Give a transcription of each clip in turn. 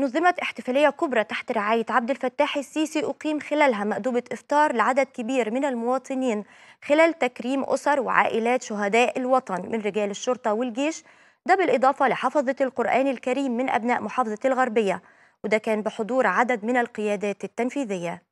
نظمت احتفالية كبرى تحت رعاية عبد الفتاح السيسي أقيم خلالها مأدوبة إفطار لعدد كبير من المواطنين خلال تكريم أسر وعائلات شهداء الوطن من رجال الشرطة والجيش ده بالإضافة لحفظة القرآن الكريم من أبناء محافظة الغربية وده كان بحضور عدد من القيادات التنفيذية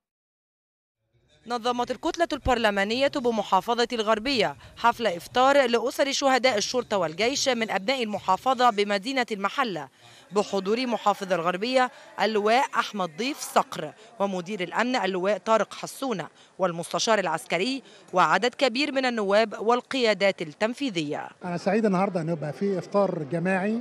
نظمت الكتلة البرلمانية بمحافظة الغربية حفل إفطار لأسر شهداء الشرطة والجيش من أبناء المحافظة بمدينة المحلة بحضور محافظ الغربية اللواء أحمد ضيف صقر ومدير الأمن اللواء طارق حسونة والمستشار العسكري وعدد كبير من النواب والقيادات التنفيذية أنا سعيد النهاردة أن يبقى في إفطار جماعي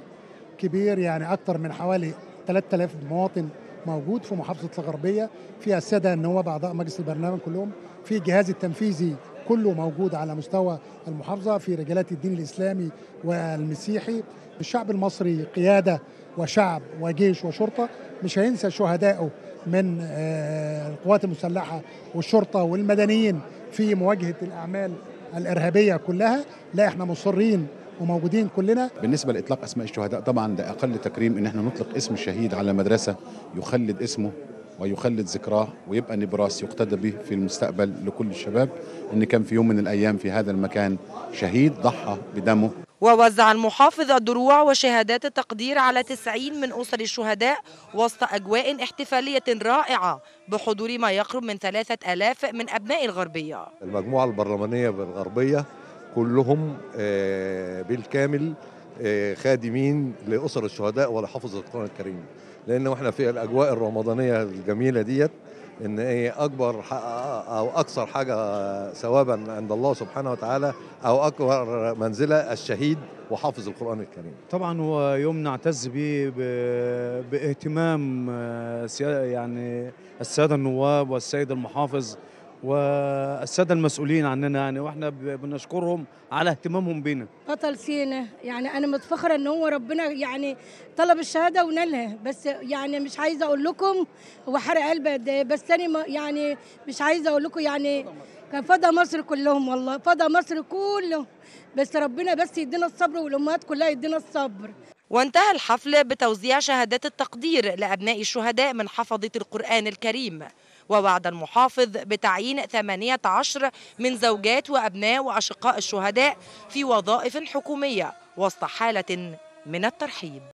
كبير يعني أكثر من حوالي 3000 مواطن موجود في محافظه الغربيه فيها الساده النواب اعضاء مجلس البرنامج كلهم في الجهاز التنفيذي كله موجود على مستوى المحافظه في رجالات الدين الاسلامي والمسيحي الشعب المصري قياده وشعب وجيش وشرطه مش هينسى شهدائه من آه، القوات المسلحه والشرطه والمدنيين في مواجهه الاعمال الارهابيه كلها لا احنا مصرين وموجودين كلنا بالنسبة لإطلاق أسماء الشهداء طبعا ده أقل تكريم إن احنا نطلق اسم الشهيد على مدرسة يخلد اسمه ويخلد ذكراه ويبقى نبراس يقتدى به في المستقبل لكل الشباب ان كان في يوم من الايام في هذا المكان شهيد ضحى بدمه ووزع المحافظ الدروع وشهادات التقدير على 90 من أسر الشهداء وسط أجواء احتفالية رائعة بحضور ما يقرب من 3000 من أبناء الغربية المجموعة البرلمانية بالغربية كلهم آه، بالكامل آه، خادمين لأسر الشهداء ولحافظ القرآن الكريم لأن احنا في الأجواء الرمضانية الجميلة ديت ان ايه اكبر او اكثر حاجه ثوابا عند الله سبحانه وتعالى او اكبر منزله الشهيد وحافظ القران الكريم. طبعا هو يوم نعتز به باهتمام آه، يعني الساده النواب والسيد المحافظ والساده المسؤولين عننا يعني واحنا بنشكرهم على اهتمامهم بينا بطل سينا يعني انا متفخره ان هو ربنا يعني طلب الشهاده ونالها بس يعني مش عايزه اقول لكم هو حرق قلبي قد ايه بس انا يعني مش عايزه اقول لكم يعني كان فضى مصر كلهم والله فضى مصر كله بس ربنا بس يدينا الصبر والامهات كلها يدينا الصبر وانتهى الحفل بتوزيع شهادات التقدير لابناء الشهداء من حفظه القران الكريم ووعد المحافظ بتعيين 18 من زوجات وأبناء وأشقاء الشهداء في وظائف حكومية وسط حالة من الترحيب